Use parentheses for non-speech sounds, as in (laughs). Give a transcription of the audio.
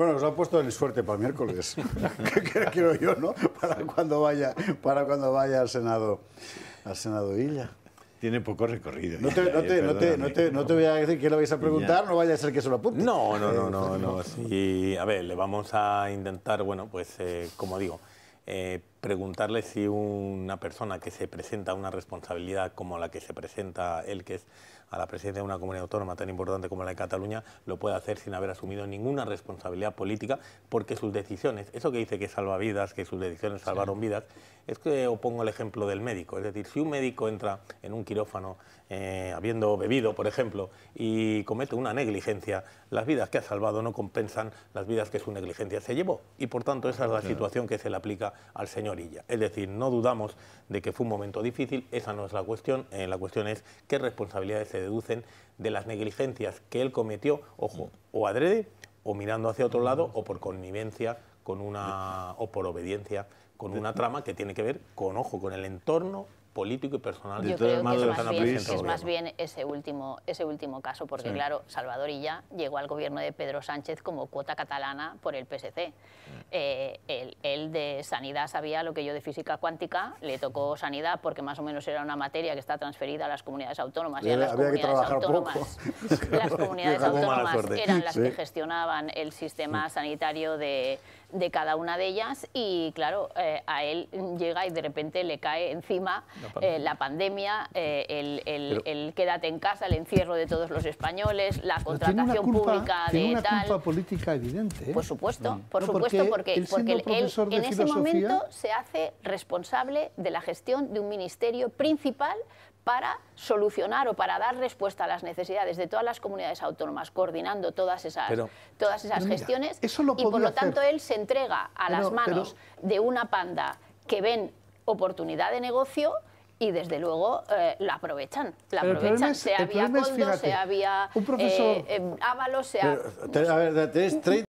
Bueno, os ha puesto el suerte para el miércoles, (laughs) (laughs) que quiero yo, ¿no? Para cuando vaya, para cuando vaya al Senado, al Senado Illa. Tiene poco recorrido. No te, voy a decir que lo vais a preguntar, no vaya a ser que se lo apunte. No, no, no, eh, no. no. (laughs) a ver, le vamos a intentar, bueno, pues eh, como digo, eh, preguntarle si una persona que se presenta una responsabilidad como la que se presenta él, que es a la presidencia de una comunidad autónoma tan importante como la de Cataluña, lo puede hacer sin haber asumido ninguna responsabilidad política, porque sus decisiones, eso que dice que salva vidas, que sus decisiones salvaron vidas, es que opongo el ejemplo del médico. Es decir, si un médico entra en un quirófano eh, habiendo bebido, por ejemplo, y comete una negligencia, las vidas que ha salvado no compensan las vidas que su negligencia se llevó. Y por tanto, esa es la situación que se le aplica al señor es decir, no dudamos de que fue un momento difícil, esa no es la cuestión, eh, la cuestión es qué responsabilidades se deducen de las negligencias que él cometió, ojo, o adrede, o mirando hacia otro lado, o por connivencia con una, o por obediencia con una trama que tiene que ver con, ojo, con el entorno político y personal. es más, bien, más, bien, ese último, ese último caso, porque claro, Salvador ya llegó al gobierno de Pedro Sánchez como cuota catalana por el PSC. Eh, él, de sanidad sabía lo que yo de física cuántica, le tocó sanidad porque más o menos era una materia que está transferida a las comunidades autónomas. Y las, comunidades autónomas las comunidades autónomas, eran las que gestionaban el sistema sanitario de, de cada una de ellas y claro, eh, a él llega y de repente le cae encima eh, la pandemia eh, el, quédate en casa, el encierro de todos los españoles, la contratación pública de tiene una culpa política evidente. ¿eh? Por supuesto, por supuesto, porque, porque en ese momento se hace responsable de la gestión de un ministerio principal para solucionar o para dar respuesta a las necesidades de todas las comunidades autónomas, coordinando todas esas, todas esas gestiones. y por lo tanto él se entrega a las manos de una panda que ven oportunidad de negocio y desde luego eh, la aprovechan, la aprovechan. se había Coldo, se había un profesor... Eh, eh, Ábalos, se había... a ver, 30...